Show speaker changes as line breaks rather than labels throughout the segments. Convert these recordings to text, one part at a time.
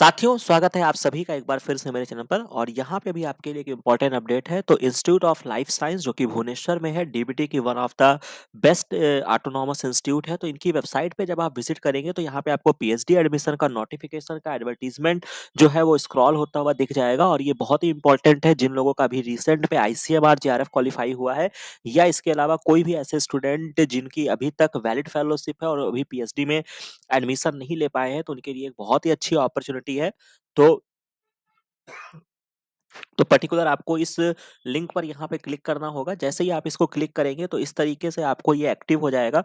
साथियों स्वागत है आप सभी का एक बार फिर से मेरे चैनल पर और यहाँ पे भी आपके लिए एक इम्पॉर्टेंट अपडेट है तो इंस्टीट्यूट ऑफ लाइफ साइंस जो कि भुवनेश्वर में है डीबीटी की one of the best autonomous institute है तो इनकी वेबसाइट पे जब आप विजिट करेंगे तो यहाँ पे आपको पीएचडी एडमिशन का नोटिफिकेशन का एडवर्टीजमेंट जो है वो स्क्रॉल होता हुआ दिख जाएगा और ये बहुत ही इंपॉर्टेंट है जिन लोगों का अभी रिसेंट में आईसीएमआर जेआरएफ क्वालिफाई हुआ है या इसके अलावा कोई भी ऐसे स्टूडेंट जिनकी अभी तक वैलिड फेलोशिप है और अभी पी में एडमिशन नहीं ले पाए हैं तो उनके लिए एक बहुत ही अच्छी अपॉर्चुनिटी है तो तो पर्टिकुलर आपको इस लिंक पर यहाँ पे क्लिक करना होगा जैसे ही आप इसको क्लिक करेंगे तो इस तरीके से आपको ये एक्टिव हो जाएगा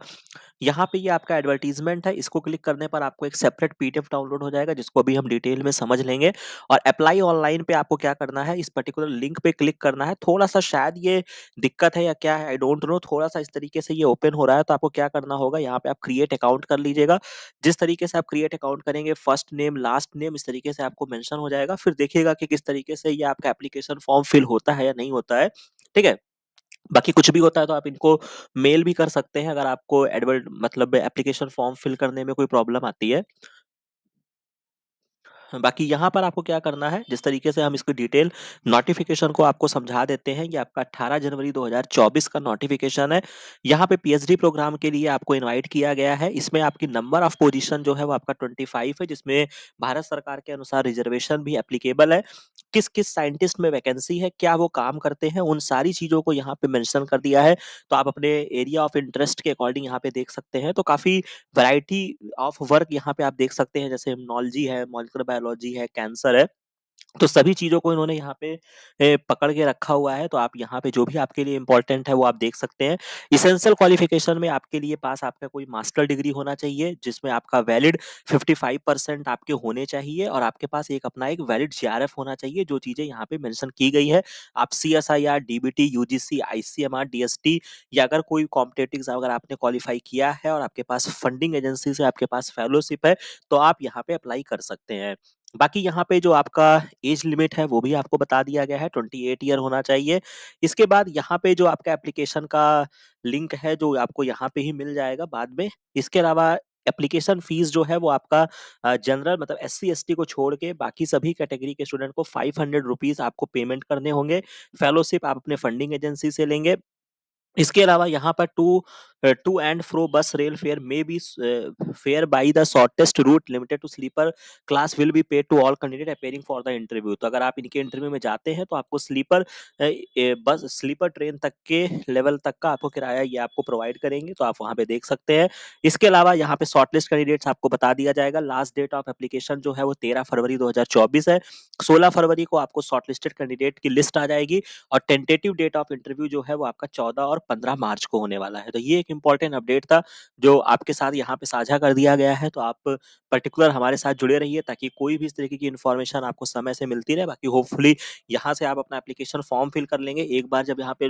यहाँ पे ये आपका एडवर्टीजमेंट है इसको क्लिक करने पर आपको एक सेपरेट पीडीएफ डाउनलोड हो जाएगा जिसको अभी हम डिटेल में समझ लेंगे और अप्लाई ऑनलाइन पे आपको क्या करना है इस पर्टिकुलर लिंक पे क्लिक करना है थोड़ा सा शायद ये दिक्कत है या क्या है आई डोंट नो थोड़ा सा इस तरीके से ये ओपन हो रहा है तो आपको क्या करना होगा यहाँ पे आप क्रिएट अकाउंट कर लीजिएगा जिस तरीके से आप क्रिएट अकाउंट करेंगे फर्स्ट नेम लास्ट नेम इस तरीके से आपको मैंशन हो जाएगा फिर देखिएगा कि किस तरीके से ये आपका एप्लीकेशन फॉर्म फिल होता है या नहीं होता है ठीक है बाकी कुछ भी होता है तो आप इनको मेल भी कर सकते हैं अगर आपको एडवर्ट मतलब एप्लीकेशन फॉर्म फिल करने में कोई प्रॉब्लम आती है बाकी यहाँ पर आपको क्या करना है जिस तरीके से हम इसकी डिटेल नोटिफिकेशन को आपको समझा देते हैं कि आपका 18 जनवरी 2024 का नोटिफिकेशन है यहाँ पे पीएचडी प्रोग्राम के लिए आपको इनवाइट किया गया है इसमें आपकी नंबर ऑफ पोजीशन जो है वो आपका 25 है जिसमें भारत सरकार के अनुसार रिजर्वेशन भी एप्लीकेबल है किस किस साइंटिस्ट में वैकेंसी है क्या वो काम करते हैं उन सारी चीजों को यहाँ पे मेंशन कर दिया है तो आप अपने एरिया ऑफ इंटरेस्ट के अकॉर्डिंग यहाँ पे देख सकते हैं तो काफी वैरायटी ऑफ वर्क यहाँ पे आप देख सकते हैं जैसे इम्नोलॉजी है मॉलिकुलर बायोलॉजी है कैंसर है तो सभी चीज़ों को इन्होंने यहाँ पे पकड़ के रखा हुआ है तो आप यहाँ पे जो भी आपके लिए इम्पोर्टेंट है वो आप देख सकते हैं इसेंशियल क्वालिफिकेशन में आपके लिए पास आपका कोई मास्टर डिग्री होना चाहिए जिसमें आपका वैलिड 55 परसेंट आपके होने चाहिए और आपके पास एक अपना एक वैलिड जी होना चाहिए जो चीज़ें यहाँ पे मैंशन की गई है आप C S I R D B T U D S T या अगर कोई कॉम्पिटेटिव एग्जाम अगर आपने क्वालिफाई किया है और आपके पास फंडिंग एजेंसी से आपके पास फेलोशिप है तो आप यहाँ पे अप्लाई कर सकते हैं बाकी यहाँ पे जो आपका एज लिमिट है वो भी आपको बता दिया गया है ट्वेंटी एट ईयर होना चाहिए इसके बाद यहाँ पे जो आपका एप्लीकेशन का लिंक है जो आपको यहाँ पे ही मिल जाएगा बाद में इसके अलावा एप्लीकेशन फीस जो है वो आपका जनरल मतलब एस सी को छोड़ के बाकी सभी कैटेगरी के स्टूडेंट को फाइव हंड्रेड रुपीज़ आपको पेमेंट करने होंगे फेलोशिप आप अपने फंडिंग एजेंसी से लेंगे इसके अलावा यहाँ पर to to and fro bus rail fare may be fare by the shortest route limited to sleeper class will be paid to all candidate appearing for the interview तो अगर आप इनके इंटरव्यू में जाते हैं तो आपको स्लीपर बस स्लीपर ट्रेन तक के लेवल तक का आपको किराया ये आपको प्रोवाइड करेंगे तो आप वहाँ पे देख सकते हैं इसके अलावा यहाँ पे शॉर्टलिस्ट कैंडिडेट्स आपको बता दिया जाएगा लास्ट डेट ऑफ एप्लीकेशन जो है वो तेरह फरवरी चौबीस है सोलह फरवरी को आपको शॉर्टलिस्टेड कैंडिडेट की लिस्ट आ जाएगी और टेंटेटिव डेट ऑफ इंटरव्यू जो है वो आपका चौदह और पंद्रह मार्च को होने वाला है तो ये एक इंपॉर्टेंट अपडेट था जो आपके साथ यहाँ पे साझा कर दिया गया है तो आप पर्टिकुलर हमारे साथ जुड़े रहिए ताकि कोई भी इस तरीके की इन्फॉर्मेशन आपको समय से मिलती रहे बाकी होपफुली यहाँ से आप अपना एप्लीकेशन फॉर्म फिल कर लेंगे एक बार जब यहाँ पे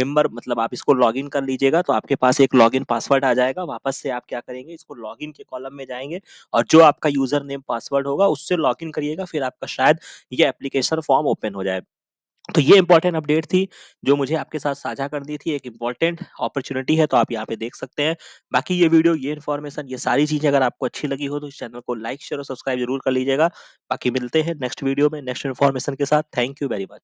मेम्बर मतलब आप इसको लॉगिन कर लीजिएगा तो आपके पास एक लॉगिन पासवर्ड आ जाएगा वापस से आप क्या करेंगे इसको लॉगिन के कॉलम में जाएंगे और जो आपका यूजर नेम पासवर्ड होगा उससे लॉगिन करिएगा फिर आपका शायद ये एप्लीकेशन फॉर्म ओपन हो जाए तो ये इंपॉर्टेंट अपडेट थी जो मुझे आपके साथ साझा करनी थी एक इंपॉर्टेंट अपॉर्चुनिटी है तो आप यहाँ पे देख सकते हैं बाकी ये वीडियो ये इन्फॉर्मेशन ये सारी चीजें अगर आपको अच्छी लगी हो तो इस चैनल को लाइक शेयर और सब्सक्राइब जरूर कर लीजिएगा बाकी मिलते हैं नेक्स्ट वीडियो में नेक्स्ट इन्फॉर्मेशन के साथ थैंक यू वेरी मच